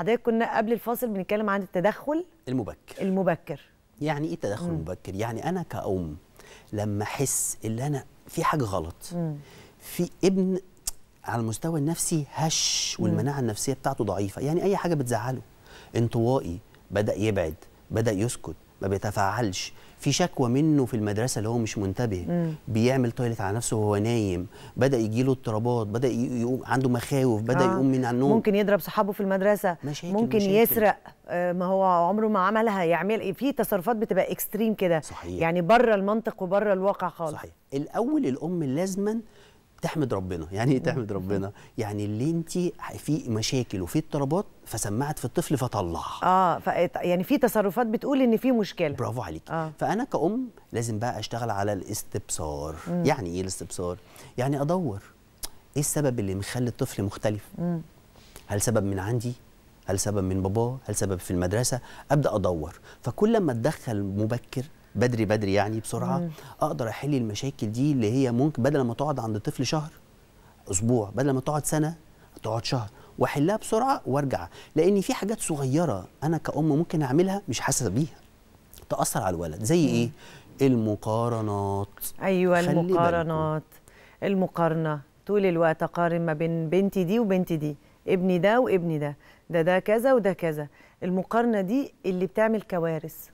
حضرتك كنا قبل الفاصل بنتكلم عن التدخل المبكر المبكر يعني ايه تدخل مبكر يعني انا كأم لما احس ان انا في حاجه غلط م. في ابن على المستوى النفسي هش والمناعه النفسيه بتاعته ضعيفه يعني اي حاجه بتزعله انطوائي بدا يبعد بدا يسكت ما بيتفاعلش في شكوى منه في المدرسه اللي هو مش منتبه مم. بيعمل تويلت على نفسه وهو نايم بدا يجي له اضطرابات بدا يقوم عنده مخاوف بدا آه. يقوم من على النوم ممكن يضرب صحابه في المدرسه مشاكل ممكن مشاكل. يسرق آه، ما هو عمره ما عملها يعمل في تصرفات بتبقى اكستريم كده صحيح. يعني بره المنطق وبره الواقع خالص صحيح الاول الام لازما تحمد ربنا يعني ايه تحمد ربنا يعني اللي انت في مشاكل وفي اضطرابات فسمعت في الطفل فطلع اه ف... يعني في تصرفات بتقول ان في مشكله برافو عليك آه. فانا كأم لازم بقى اشتغل على الاستبصار مم. يعني ايه الاستبصار يعني ادور ايه السبب اللي مخلي الطفل مختلف مم. هل سبب من عندي هل سبب من باباه هل سبب في المدرسه ابدا ادور فكل ما اتدخل مبكر بدري بدري يعني بسرعه مم. اقدر احل المشاكل دي اللي هي ممكن بدل ما تقعد عند طفل شهر اسبوع بدل ما تقعد سنه تقعد شهر واحلها بسرعه وارجع لان في حاجات صغيره انا كأم ممكن اعملها مش حاسه بيها تاثر على الولد زي مم. ايه المقارنات ايوه المقارنات بالكم. المقارنه طول الوقت اقارن ما بين بنتي دي وبنتي دي ابني ده وابني ده ده ده كذا وده كذا المقارنه دي اللي بتعمل كوارث